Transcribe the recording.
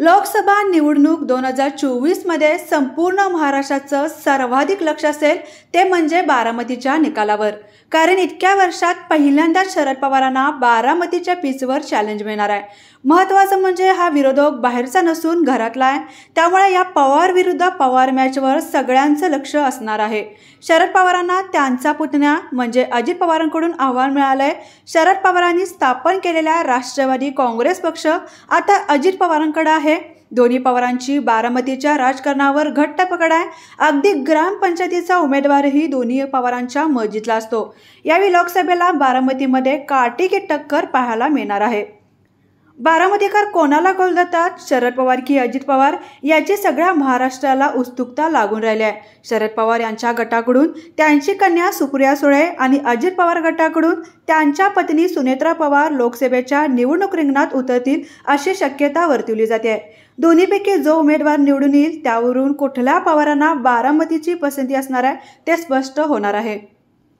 लोकसभा निवडणूक दोन हजार चोवीसमध्ये संपूर्ण महाराष्ट्राचं सर्वाधिक लक्ष असेल ते म्हणजे बारामतीच्या निकालावर कारण इतक्या वर्षात पहिल्यांदाच शरद पवारांना बारामतीच्या पीचवर चॅलेंज मिळणार आहे महत्त्वाचं म्हणजे हा विरोधक बाहेरचा नसून घरातला आहे त्यामुळे या पवार विरुद्ध पवार मॅचवर सगळ्यांचं लक्ष असणार आहे शरद पवारांना त्यांचा पुतण्या म्हणजे अजित पवारांकडून आव्हान मिळालंय शरद पवारांनी स्थापन केलेला राष्ट्रवादी काँग्रेस पक्ष आता अजित पवारांकडे आहे आहे दोन्ही पवारांची बारामतीच्या राजकारणावर घट्ट पकड आहे अगदी ग्रामपंचायतीचा उमेदवारही दोन्ही पवारांच्या मस्जिदला असतो यावेळी लोकसभेला बारामतीमध्ये की टक्कर पाहायला मिळणार आहे बारामतीकर कोणाला कौल देतात शरद पवार की अजित पवार याची सगळ्या महाराष्ट्राला उत्सुकता लागून राहिल्या आहे शरद पवार यांच्या गटाकडून त्यांची कन्या सुप्रिया सुळे आणि अजित पवार गटाकडून त्यांच्या पत्नी सुनेत्रा पवार लोकसभेच्या निवडणूक रिंगणात उतरतील अशी शक्यता वर्तवली जाते दोन्हीपैकी जो उमेदवार निवडून येईल त्यावरून कुठल्या पवारांना बारामतीची पसंती असणार आहे ते स्पष्ट होणार आहे